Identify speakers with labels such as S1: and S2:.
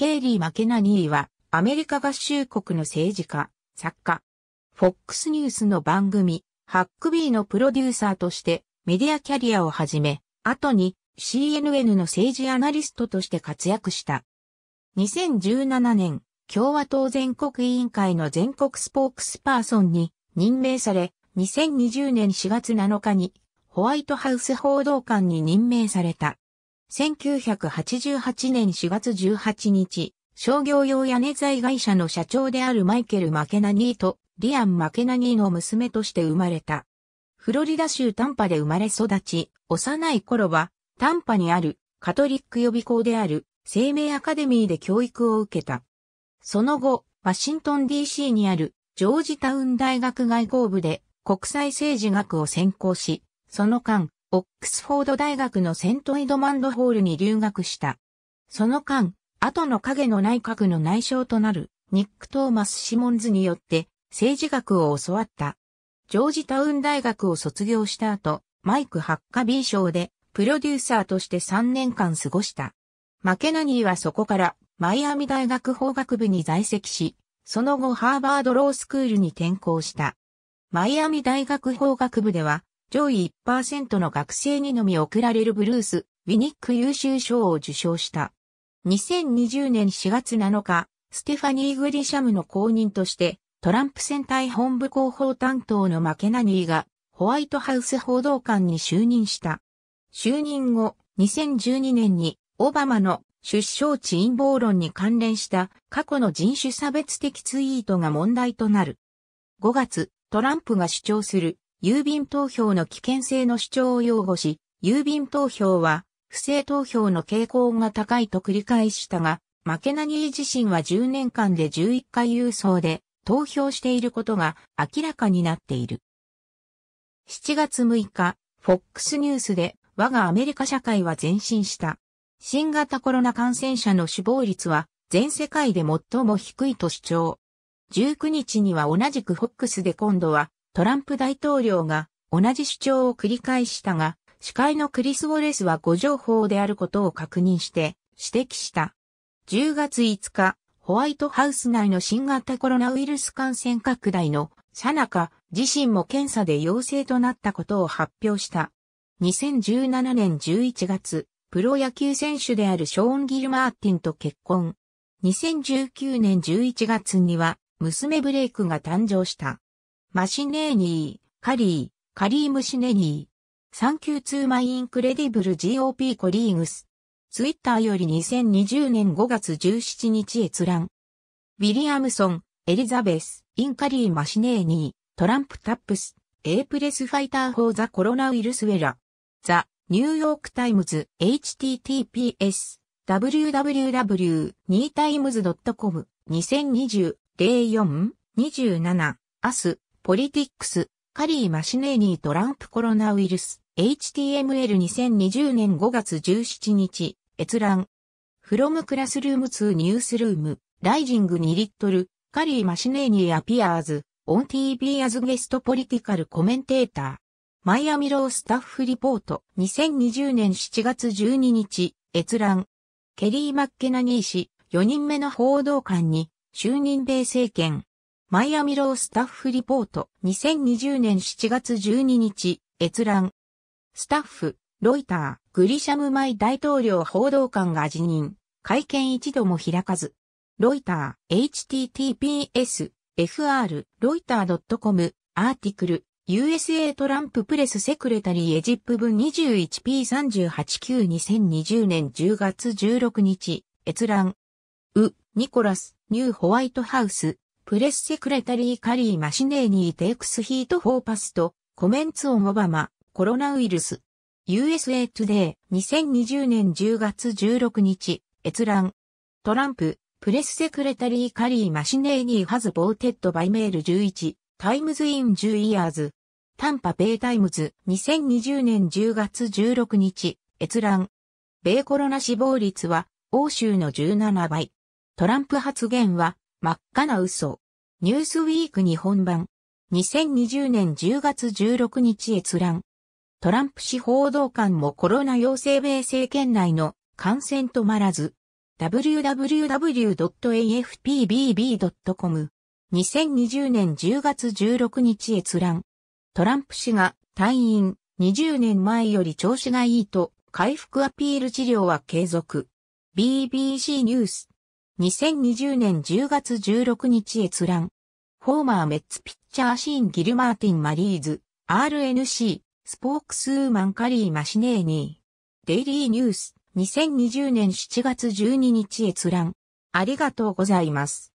S1: ケイリー・マケナニーは、アメリカ合衆国の政治家、作家、FOX ニュースの番組、ハックビーのプロデューサーとしてメディアキャリアをはじめ、後に CNN の政治アナリストとして活躍した。2017年、共和党全国委員会の全国スポークスパーソンに任命され、2020年4月7日にホワイトハウス報道官に任命された。1988年4月18日、商業用屋根材会社の社長であるマイケル・マケナニーとリアン・マケナニーの娘として生まれた。フロリダ州タンパで生まれ育ち、幼い頃はタンパにあるカトリック予備校である生命アカデミーで教育を受けた。その後、ワシントン DC にあるジョージタウン大学外交部で国際政治学を専攻し、その間、オックスフォード大学のセントエドマンドホールに留学した。その間、後の影の内閣の内相となるニック・トーマス・シモンズによって政治学を教わった。ジョージタウン大学を卒業した後、マイク・ハッカビー賞でプロデューサーとして3年間過ごした。マケナニーはそこからマイアミ大学法学部に在籍し、その後ハーバードロースクールに転校した。マイアミ大学法学部では上位1%の学生にのみ贈られるブルース・ウィニック優秀賞を受賞した。2020年4月7日、ステファニー・グリシャムの公認として、トランプ戦隊本部広報担当のマケナニーが、ホワイトハウス報道官に就任した。就任後、2012年に、オバマの出生地陰謀論に関連した過去の人種差別的ツイートが問題となる。5月、トランプが主張する郵便投票の危険性の主張を擁護し、郵便投票は不正投票の傾向が高いと繰り返したが、マケナニー自身は10年間で11回郵送で投票していることが明らかになっている。7月6日、FOX ニュースで我がアメリカ社会は前進した。新型コロナ感染者の死亡率は全世界で最も低いと主張。19日には同じく FOX で今度はトランプ大統領が同じ主張を繰り返したが、司会のクリス・ウォレスは誤情報であることを確認して指摘した。10月5日、ホワイトハウス内の新型コロナウイルス感染拡大のさなか自身も検査で陽性となったことを発表した。2017年11月、プロ野球選手であるショーン・ギル・マーティンと結婚。2019年11月には娘ブレイクが誕生した。マシネーニー、カリー、カリームシネニー。サンキューツーマイインクレディブル GOP コリーグス。ツイッターより2020年5月17日閲覧。ウィリアムソン、エリザベス、インカリー・マシネーニー、トランプ・タップス、エープレス・ファイター・フォー・ザ・コロナウイルス・ウェラ。ザ・ニューヨーク・タイムズ、https、www.newtimes.com、2020、04、27、アス、ポリティックス、カリー・マシネーニートランプコロナウイルス、HTML2020 年5月17日、閲覧。フロム・クラスルーム・ツー・ニュースルーム、ライジング・2リットル、カリー・マシネーニー・アピアーズ、オン・ TV アズ・ゲスト・ポリティカル・コメンテーター。マイアミロースタッフリポート2020年7月12日、閲覧。ケリー・マッケナニー氏、4人目の報道官に、就任米政権、マイアミロースタッフリポート2020年7月12日閲覧スタッフロイターグリシャムマイ大統領報道官が辞任会見一度も開かずロイター https fr ロイター .com アーティクル USA トランププレスセクレタリーエジプ分 21P38Q2020 年10月16日、閲覧。ウ・ニコラス、ニューホワイトハウス、プレスセクレタリーカリーマシネーニーテイクスヒートフォーパスト、コメンツオンオバマ、コロナウイルス。USA Today 2020年10月16日、閲覧。トランプ、プレスセクレタリーカリーマシネーニーハズボーテッドバイメール11、タイムズイン10イヤーズ。タンパベイタイムズ2020年10月16日、閲覧。米コロナ死亡率は、欧州の17倍。トランプ発言は、真っ赤な嘘。ニュースウィーク日本版。2020年10月16日閲覧。トランプ氏報道官もコロナ陽性米政権内の感染止まらず。www.afpbb.com。2020年10月16日閲覧。トランプ氏が退院20年前より調子がいいと回復アピール治療は継続。BBC ニュース。2020年10月16日閲覧。フォーマーメッツピッチャーシーン・ギル・マーティン・マリーズ、RNC、スポークスウーマン・カリー・マシネーニー。デイリーニュース、2020年7月12日閲覧。ありがとうございます。